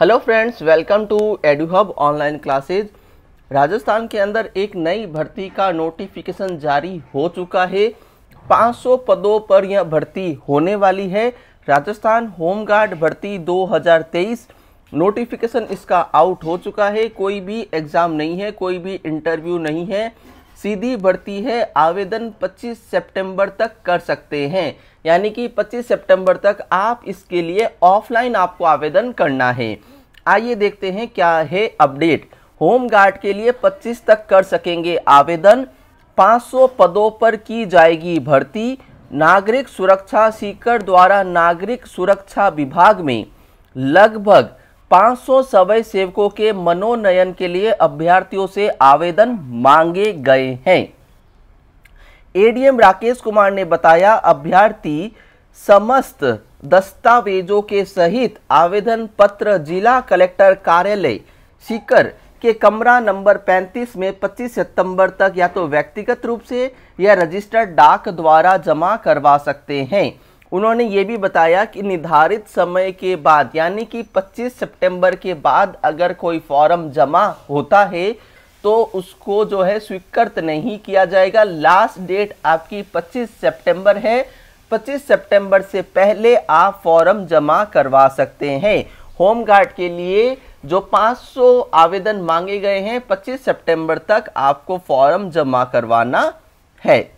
hello friends welcome to EduHub online classes Rajasthan के अंदर एक नई भर्ती का नोटिफिकेशन जारी हो चुका है 500 पदों पर यह भर्ती होने वाली है राजस्थान होमगार्ड भर्ती 2023 नोटिफिकेशन इसका आउट हो चुका है कोई भी एग्ज़ाम नहीं है कोई भी इंटरव्यू नहीं है सीधी भर्ती है आवेदन 25 सितंबर तक कर सकते हैं यानी कि 25 सितंबर तक आप इसके लिए ऑफलाइन आपको आवेदन करना है आइए देखते हैं क्या है अपडेट होम गार्ड के लिए 25 तक कर सकेंगे आवेदन 500 पदों पर की जाएगी भर्ती नागरिक सुरक्षा सीकर द्वारा नागरिक सुरक्षा विभाग में लगभग 500 सवय सेवकों के मनोनयन के लिए अभ्यर्थियों से आवेदन मांगे गए हैं एडीएम राकेश कुमार ने बताया अभ्यर्थी समस्त दस्तावेजों के सहित आवेदन पत्र जिला कलेक्टर कार्यालय सीकर के कमरा नंबर 35 में 25 सितंबर तक या तो व्यक्तिगत रूप से या रजिस्टर्ड डाक द्वारा जमा करवा सकते हैं उन्होंने ये भी बताया कि निर्धारित समय के बाद यानी कि 25 सितंबर के बाद अगर कोई फॉर्म जमा होता है तो उसको जो है स्वीकृत नहीं किया जाएगा लास्ट डेट आपकी 25 सितंबर है 25 सितंबर से पहले आप फॉर्म जमा करवा सकते हैं होम गार्ड के लिए जो 500 आवेदन मांगे गए हैं 25 सितंबर तक आपको फॉर्म जमा करवाना है